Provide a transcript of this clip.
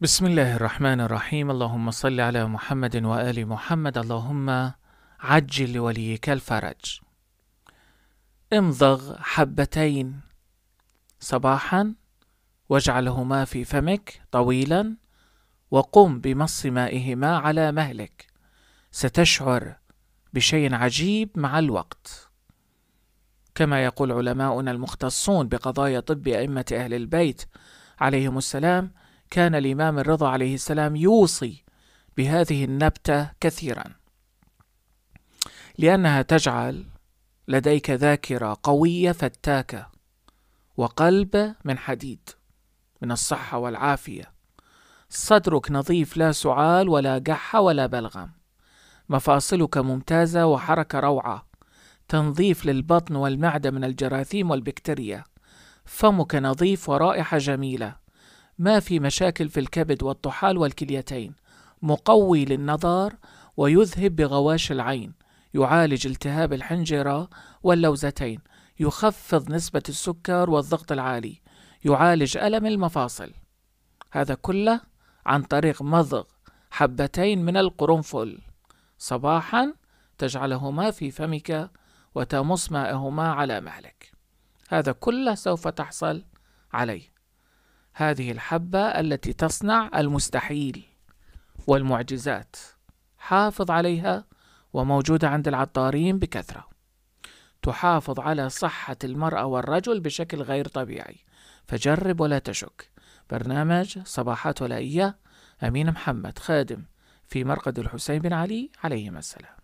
بسم الله الرحمن الرحيم اللهم صل على محمد وآل محمد اللهم عجل لوليك الفرج امضغ حبتين صباحا واجعلهما في فمك طويلا وقم بمص مائهما على مهلك ستشعر بشيء عجيب مع الوقت كما يقول علماؤنا المختصون بقضايا طب أئمة أهل البيت عليهم السلام كان الإمام الرضا عليه السلام يوصي بهذه النبتة كثيرا لأنها تجعل لديك ذاكرة قوية فتاكة وقلب من حديد من الصحة والعافية صدرك نظيف لا سعال ولا قحة ولا بلغم مفاصلك ممتازة وحركة روعة تنظيف للبطن والمعدة من الجراثيم والبكتيريا فمك نظيف ورائحة جميلة ما في مشاكل في الكبد والطحال والكليتين مقوي للنظر ويذهب بغواش العين يعالج التهاب الحنجرة واللوزتين يخفض نسبة السكر والضغط العالي يعالج ألم المفاصل هذا كله عن طريق مضغ حبتين من القرنفل صباحا تجعلهما في فمك وتمص ماءهما على مهلك هذا كله سوف تحصل عليه هذه الحبة التي تصنع المستحيل والمعجزات حافظ عليها وموجودة عند العطارين بكثرة تحافظ على صحة المرأة والرجل بشكل غير طبيعي فجرب ولا تشك برنامج صباحات ولا إياه أمين محمد خادم في مرقد الحسين بن علي عليهما السلام